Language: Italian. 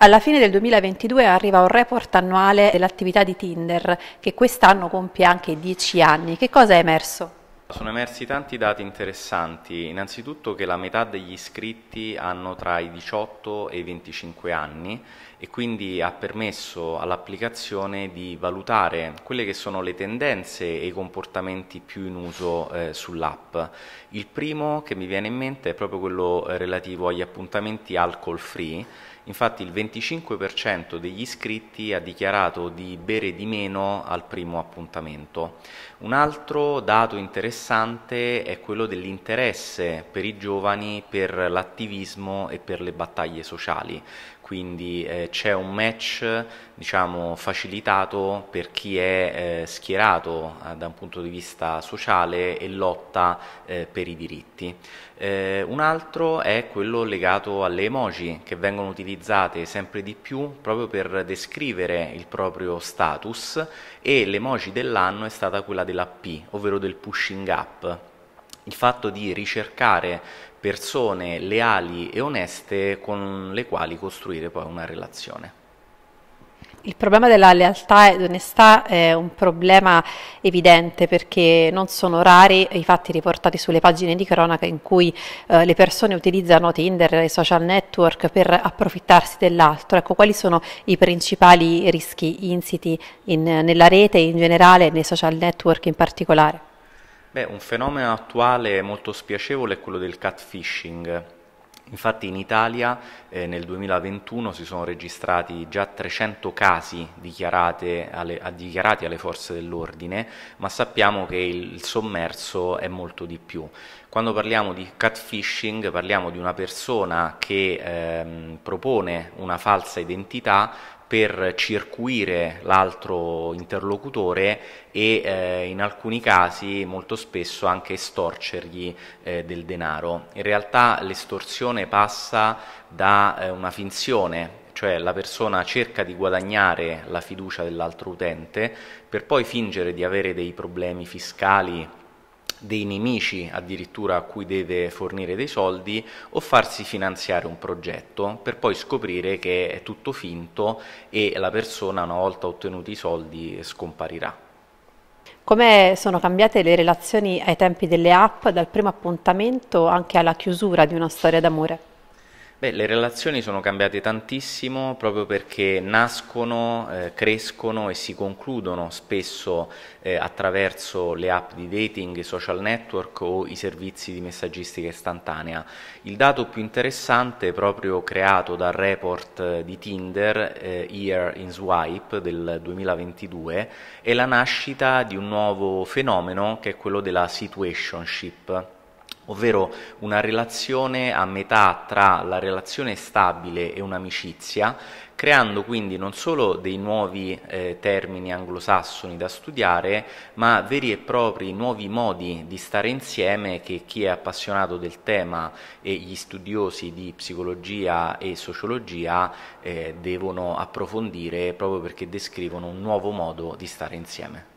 Alla fine del 2022 arriva un report annuale dell'attività di Tinder che quest'anno compie anche 10 anni. Che cosa è emerso? Sono emersi tanti dati interessanti, innanzitutto che la metà degli iscritti hanno tra i 18 e i 25 anni e quindi ha permesso all'applicazione di valutare quelle che sono le tendenze e i comportamenti più in uso eh, sull'app. Il primo che mi viene in mente è proprio quello eh, relativo agli appuntamenti alcol free, infatti il 25% degli iscritti ha dichiarato di bere di meno al primo appuntamento. Un altro dato interessante interessante è quello dell'interesse per i giovani per l'attivismo e per le battaglie sociali quindi eh, c'è un match diciamo, facilitato per chi è eh, schierato eh, da un punto di vista sociale e lotta eh, per i diritti. Eh, un altro è quello legato alle emoji che vengono utilizzate sempre di più proprio per descrivere il proprio status e l'emoji dell'anno è stata quella della P, ovvero del pushing up il fatto di ricercare persone leali e oneste con le quali costruire poi una relazione. Il problema della lealtà ed onestà è un problema evidente perché non sono rari i fatti riportati sulle pagine di cronaca in cui eh, le persone utilizzano Tinder e i social network per approfittarsi dell'altro. Ecco, quali sono i principali rischi insiti in, nella rete in generale e nei social network in particolare? Beh, un fenomeno attuale molto spiacevole è quello del catfishing. Infatti in Italia eh, nel 2021 si sono registrati già 300 casi alle, dichiarati alle forze dell'ordine, ma sappiamo che il, il sommerso è molto di più. Quando parliamo di catfishing parliamo di una persona che ehm, propone una falsa identità per circuire l'altro interlocutore e eh, in alcuni casi molto spesso anche estorcergli eh, del denaro. In realtà l'estorsione passa da eh, una finzione, cioè la persona cerca di guadagnare la fiducia dell'altro utente per poi fingere di avere dei problemi fiscali dei nemici addirittura a cui deve fornire dei soldi o farsi finanziare un progetto per poi scoprire che è tutto finto e la persona una volta ottenuti i soldi scomparirà. Come sono cambiate le relazioni ai tempi delle app dal primo appuntamento anche alla chiusura di una storia d'amore? Beh, le relazioni sono cambiate tantissimo proprio perché nascono, eh, crescono e si concludono spesso eh, attraverso le app di dating, i social network o i servizi di messaggistica istantanea. Il dato più interessante proprio creato dal report eh, di Tinder, eh, Year in Swipe del 2022, è la nascita di un nuovo fenomeno che è quello della situationship ovvero una relazione a metà tra la relazione stabile e un'amicizia, creando quindi non solo dei nuovi eh, termini anglosassoni da studiare, ma veri e propri nuovi modi di stare insieme che chi è appassionato del tema e gli studiosi di psicologia e sociologia eh, devono approfondire proprio perché descrivono un nuovo modo di stare insieme.